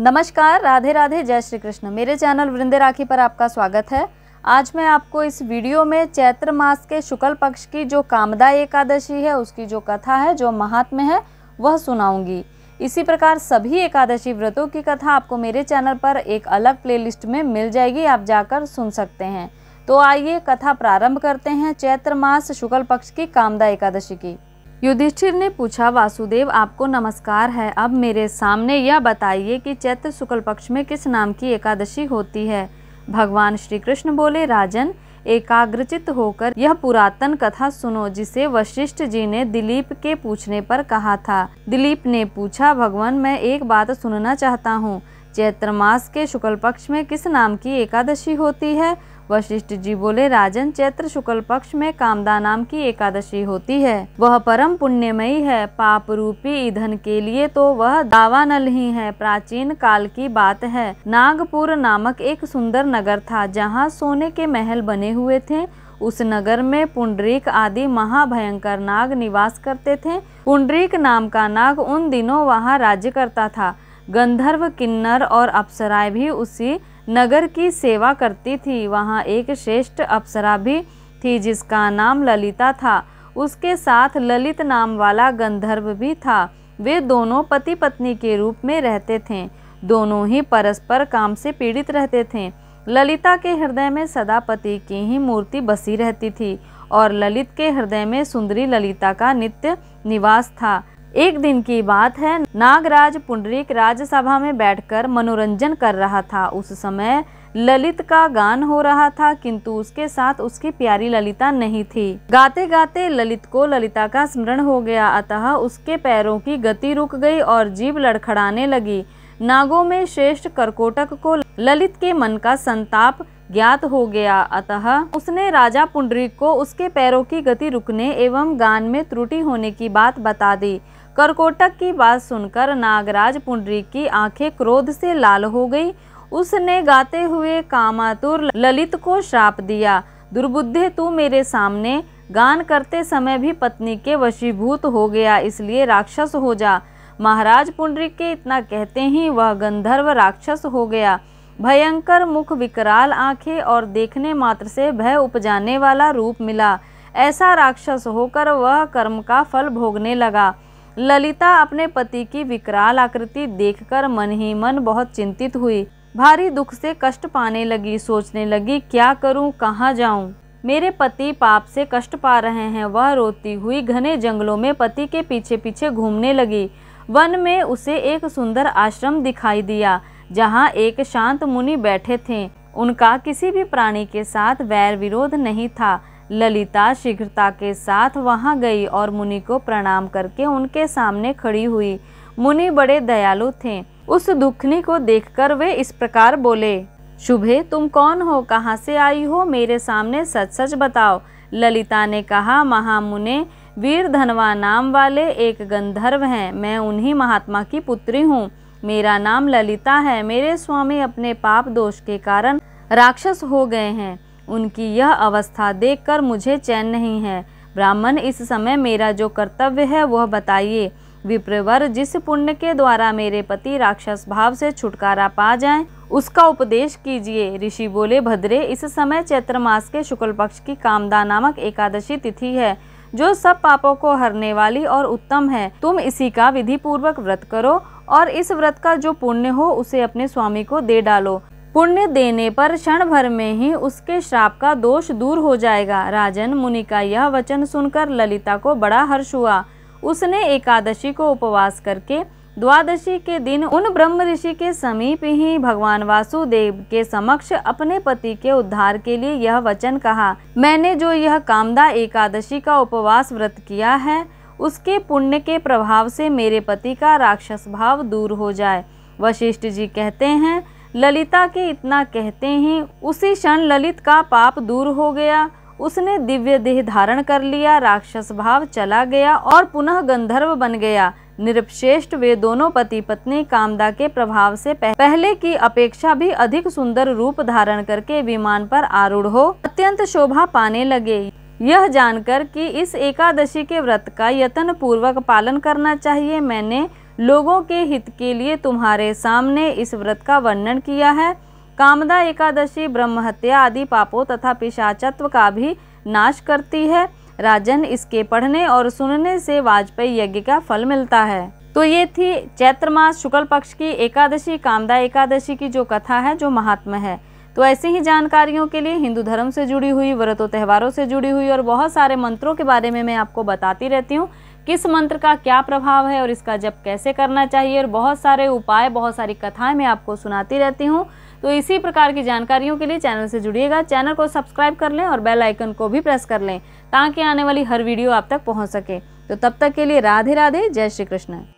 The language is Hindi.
नमस्कार राधे राधे जय श्री कृष्ण मेरे चैनल वृंदे राखी पर आपका स्वागत है आज मैं आपको इस वीडियो में चैत्र मास के शुक्ल पक्ष की जो कामदा एकादशी है उसकी जो कथा है जो महात्म्य है वह सुनाऊंगी इसी प्रकार सभी एकादशी व्रतों की कथा आपको मेरे चैनल पर एक अलग प्लेलिस्ट में मिल जाएगी आप जाकर सुन सकते हैं तो आइए कथा प्रारंभ करते हैं चैत्र मास शुक्ल पक्ष की कामदा एकादशी की युधिष्ठिर ने पूछा वासुदेव आपको नमस्कार है अब मेरे सामने यह बताइए कि चैत्र शुक्ल पक्ष में किस नाम की एकादशी होती है भगवान श्री कृष्ण बोले राजन एकाग्रचित होकर यह पुरातन कथा सुनो जिसे वशिष्ठ जी ने दिलीप के पूछने पर कहा था दिलीप ने पूछा भगवान मैं एक बात सुनना चाहता हूँ चैत्र मास के शुक्ल पक्ष में किस नाम की एकादशी होती है वशिष्ठ जी बोले राजन चैत्र शुक्ल पक्ष में कामदा नाम की एकादशी होती है वह परम पुण्यमयी है पाप रूपी ईंधन के लिए तो वह दावानल ही है प्राचीन काल की बात है नागपुर नामक एक सुंदर नगर था जहाँ सोने के महल बने हुए थे उस नगर में पुंडरीक आदि महाभयंकर नाग निवास करते थे पुंडरीक नाम का नाग उन दिनों वहाँ राज्य करता था गंधर्व किन्नर और अप्सराएं भी उसी नगर की सेवा करती थी वहाँ एक श्रेष्ठ अप्सरा भी थी जिसका नाम ललिता था उसके साथ ललित नाम वाला गंधर्व भी था वे दोनों पति पत्नी के रूप में रहते थे दोनों ही परस्पर काम से पीड़ित रहते थे ललिता के हृदय में सदा पति की ही मूर्ति बसी रहती थी और ललित के हृदय में सुंदरी ललिता का नित्य निवास था एक दिन की बात है नागराज पुंडरीक राज्यसभा में बैठकर मनोरंजन कर रहा था उस समय ललित का गान हो रहा था किंतु उसके साथ उसकी प्यारी ललिता नहीं थी गाते गाते ललित को ललिता का स्मरण हो गया अतः उसके पैरों की गति रुक गई और जीव लड़खड़ाने लगी नागों में श्रेष्ठ करकोटक को ललित के मन का संताप ज्ञात हो गया अतः उसने राजा पुंडरीक को उसके पैरों की गति रुकने एवं गान में त्रुटि होने की बात बता दी करकोटक की बात सुनकर नागराज पुंडरी की आंखें क्रोध से लाल हो गई उसने गाते हुए कामातुर ललित को श्राप दिया दुर्बुद्धे तू मेरे सामने गान करते समय भी पत्नी के वशीभूत हो गया इसलिए राक्षस हो जा महाराज पुंडरी के इतना कहते ही वह गंधर्व राक्षस हो गया भयंकर मुख विकराल आंखें और देखने मात्र से भय उपजाने वाला रूप मिला ऐसा राक्षस होकर वह कर्म का फल भोगने लगा ललिता अपने पति की विकराल आकृति देखकर मन ही मन बहुत चिंतित हुई भारी दुख से कष्ट पाने लगी सोचने लगी क्या करूं कहां जाऊं मेरे पति पाप से कष्ट पा रहे हैं वह रोती हुई घने जंगलों में पति के पीछे पीछे घूमने लगी वन में उसे एक सुंदर आश्रम दिखाई दिया जहां एक शांत मुनि बैठे थे उनका किसी भी प्राणी के साथ वैर विरोध नहीं था ललिता शीघ्रता के साथ वहां गई और मुनि को प्रणाम करके उनके सामने खड़ी हुई मुनि बड़े दयालु थे उस दुखनी को देखकर वे इस प्रकार बोले शुभे तुम कौन हो कहाँ से आई हो मेरे सामने सच सच बताओ ललिता ने कहा महामुने वीर धनवा नाम वाले एक गंधर्व हैं मैं उन्हीं महात्मा की पुत्री हूँ मेरा नाम ललिता है मेरे स्वामी अपने पाप दोष के कारण राक्षस हो गए हैं उनकी यह अवस्था देखकर मुझे चैन नहीं है ब्राह्मण इस समय मेरा जो कर्तव्य है वह बताइए विप्रवर जिस पुण्य के द्वारा मेरे पति राक्षस भाव से छुटकारा पा जाए उसका उपदेश कीजिए ऋषि बोले भद्रे इस समय चैत्र मास के शुक्ल पक्ष की कामदा नामक एकादशी तिथि है जो सब पापों को हरने वाली और उत्तम है तुम इसी का विधि पूर्वक व्रत करो और इस व्रत का जो पुण्य हो उसे अपने स्वामी को दे डालो पुण्य देने पर क्षण भर में ही उसके श्राप का दोष दूर हो जाएगा राजन मुनि का यह वचन सुनकर ललिता को बड़ा हर्ष हुआ उसने एकादशी को उपवास करके द्वादशी के दिन उन ब्रह्म ऋषि के समीप ही भगवान वासुदेव के समक्ष अपने पति के उद्धार के लिए यह वचन कहा मैंने जो यह कामदा एकादशी का उपवास व्रत किया है उसके पुण्य के प्रभाव से मेरे पति का राक्षस भाव दूर हो जाए वशिष्ठ जी कहते हैं ललिता के इतना कहते हैं उसी क्षण ललित का पाप दूर हो गया उसने दिव्य देह धारण कर लिया राक्षस भाव चला गया और पुनः गंधर्व बन गया निरपश्रेष्ठ वे दोनों पति पत्नी कामदा के प्रभाव से पहले की अपेक्षा भी अधिक सुंदर रूप धारण करके विमान पर आरूढ़ हो अत्यंत शोभा पाने लगे यह जानकर कि इस एकादशी के व्रत का यत्न पूर्वक पालन करना चाहिए मैंने लोगों के हित के लिए तुम्हारे सामने इस व्रत का वर्णन किया है कामदा एकादशी ब्रह्महत्या आदि पापों तथा पिशाचत्व का भी नाश करती है राजन इसके पढ़ने और सुनने से वाजपेयी यज्ञ का फल मिलता है तो ये थी चैत्र मास शुक्ल पक्ष की एकादशी कामदा एकादशी की जो कथा है जो महात्मा है तो ऐसी ही जानकारियों के लिए हिंदू धर्म से जुड़ी हुई व्रतों त्योहारों से जुड़ी हुई और बहुत सारे मंत्रों के बारे में मैं आपको बताती रहती हूँ किस मंत्र का क्या प्रभाव है और इसका जप कैसे करना चाहिए और बहुत सारे उपाय बहुत सारी कथाएं मैं आपको सुनाती रहती हूँ तो इसी प्रकार की जानकारियों के लिए चैनल से जुड़िएगा चैनल को सब्सक्राइब कर लें और बेल आइकन को भी प्रेस कर लें ताकि आने वाली हर वीडियो आप तक पहुँच सके तो तब तक के लिए राधे राधे जय श्री कृष्ण